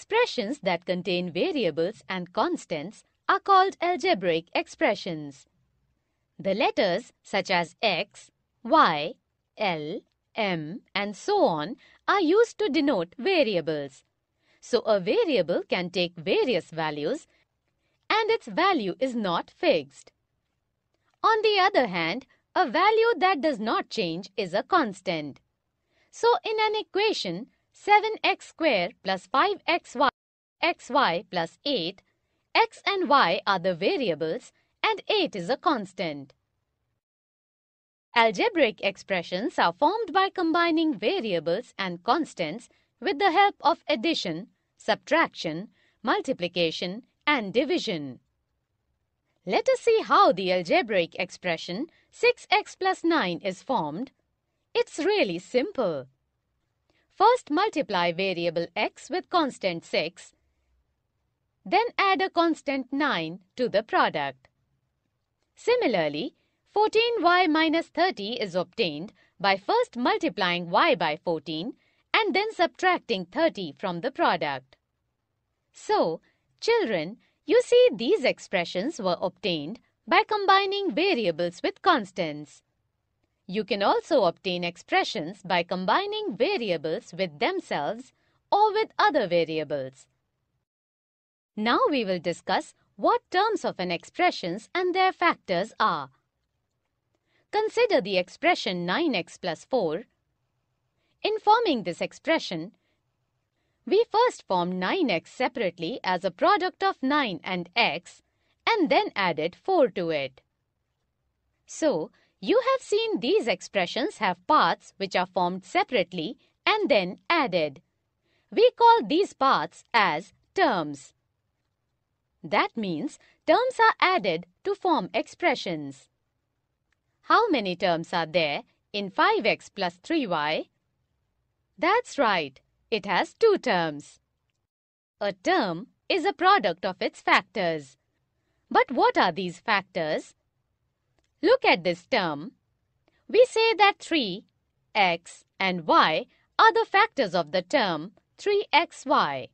Expressions that contain variables and constants are called algebraic expressions. The letters such as x, y, l, m and so on are used to denote variables. So a variable can take various values and its value is not fixed. On the other hand, a value that does not change is a constant. So in an equation, 7x square plus 5xy xy plus 8, x and y are the variables and 8 is a constant. Algebraic expressions are formed by combining variables and constants with the help of addition, subtraction, multiplication and division. Let us see how the algebraic expression 6x plus 9 is formed. It's really simple. First multiply variable x with constant 6, then add a constant 9 to the product. Similarly, 14y minus 30 is obtained by first multiplying y by 14 and then subtracting 30 from the product. So, children, you see these expressions were obtained by combining variables with constants. You can also obtain expressions by combining variables with themselves or with other variables. Now we will discuss what terms of an expression and their factors are. Consider the expression 9x plus 4. In forming this expression, we first formed 9x separately as a product of 9 and x and then added 4 to it. So, you have seen these expressions have parts which are formed separately and then added. We call these parts as terms. That means terms are added to form expressions. How many terms are there in 5x plus 3y? That's right, it has two terms. A term is a product of its factors. But what are these factors? Look at this term. We say that 3, x and y are the factors of the term 3xy.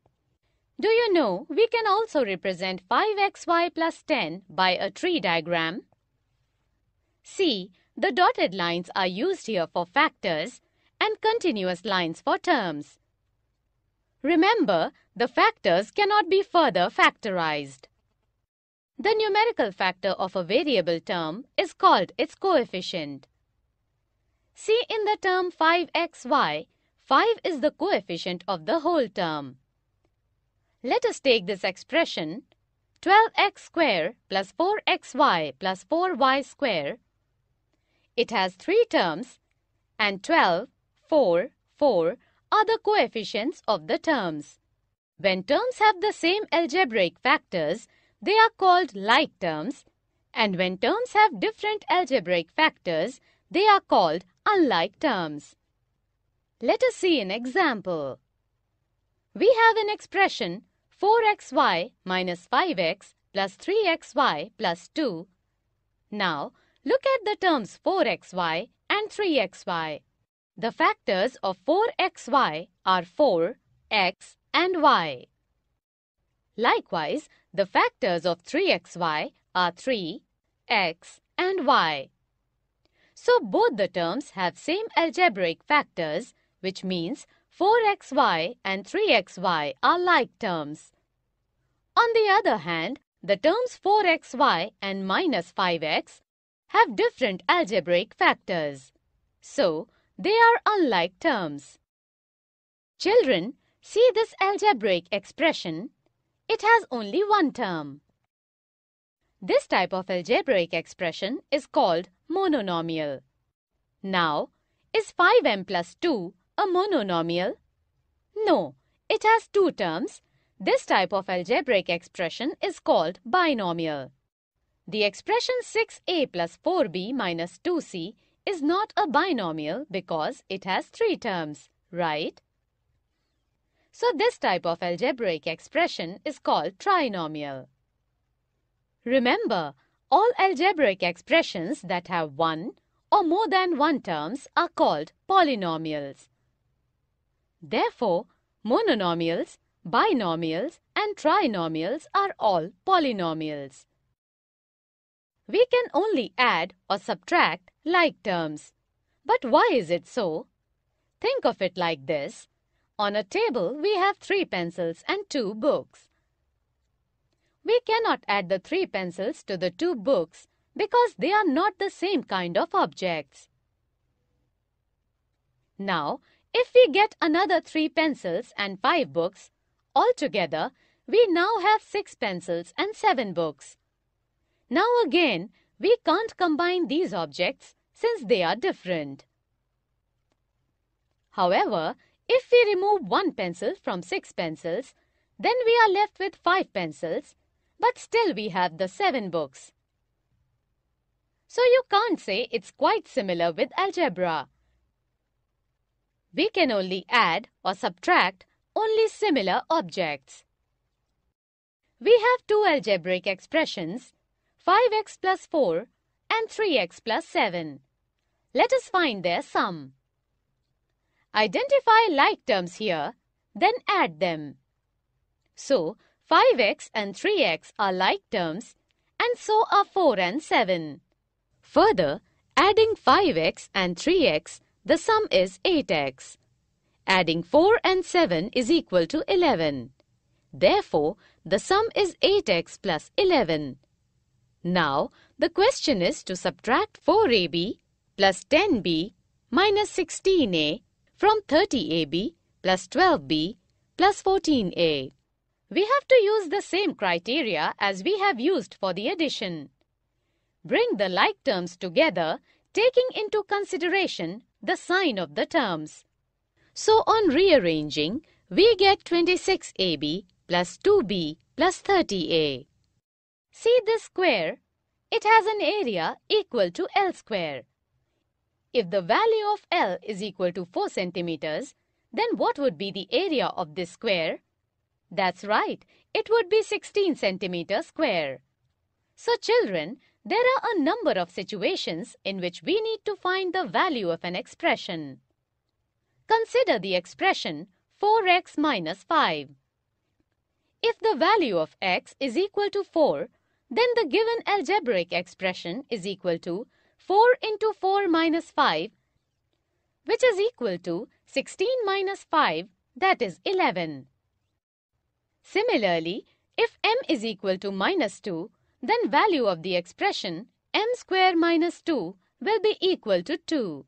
Do you know we can also represent 5xy plus 10 by a tree diagram? See, the dotted lines are used here for factors and continuous lines for terms. Remember, the factors cannot be further factorized. The numerical factor of a variable term is called its coefficient. See in the term 5xy, 5 is the coefficient of the whole term. Let us take this expression 12x square plus 4xy plus 4y square. It has three terms and 12, 4, 4 are the coefficients of the terms. When terms have the same algebraic factors, they are called like terms and when terms have different algebraic factors, they are called unlike terms. Let us see an example. We have an expression 4xy minus 5x plus 3xy plus 2. Now, look at the terms 4xy and 3xy. The factors of 4xy are 4, x and y. Likewise, the factors of 3xy are 3, x and y. So both the terms have same algebraic factors, which means 4xy and 3xy are like terms. On the other hand, the terms 4xy and minus 5x have different algebraic factors. So, they are unlike terms. Children, see this algebraic expression it has only one term. This type of algebraic expression is called monomial. Now, is 5m plus 2 a monomial? No, it has two terms. This type of algebraic expression is called binomial. The expression 6a plus 4b minus 2c is not a binomial because it has three terms, right? So this type of algebraic expression is called trinomial. Remember, all algebraic expressions that have one or more than one terms are called polynomials. Therefore, monomials, binomials and trinomials are all polynomials. We can only add or subtract like terms. But why is it so? Think of it like this. On a table, we have three pencils and two books. We cannot add the three pencils to the two books because they are not the same kind of objects. Now, if we get another three pencils and five books, altogether, we now have six pencils and seven books. Now again, we can't combine these objects since they are different. However, if we remove one pencil from six pencils, then we are left with five pencils, but still we have the seven books. So you can't say it's quite similar with algebra. We can only add or subtract only similar objects. We have two algebraic expressions, 5x plus 4 and 3x plus 7. Let us find their sum. Identify like terms here, then add them. So, 5x and 3x are like terms and so are 4 and 7. Further, adding 5x and 3x, the sum is 8x. Adding 4 and 7 is equal to 11. Therefore, the sum is 8x plus 11. Now, the question is to subtract 4ab plus 10b minus 16a from 30ab plus 12b plus 14a. We have to use the same criteria as we have used for the addition. Bring the like terms together, taking into consideration the sign of the terms. So on rearranging, we get 26ab plus 2b plus 30a. See this square? It has an area equal to L square. If the value of L is equal to 4 centimeters, then what would be the area of this square? That's right, it would be 16 centimeter square. So children, there are a number of situations in which we need to find the value of an expression. Consider the expression 4x minus 5. If the value of x is equal to 4, then the given algebraic expression is equal to 4 into 4 minus 5 which is equal to 16 minus 5 that is 11. Similarly, if m is equal to minus 2 then value of the expression m square minus 2 will be equal to 2.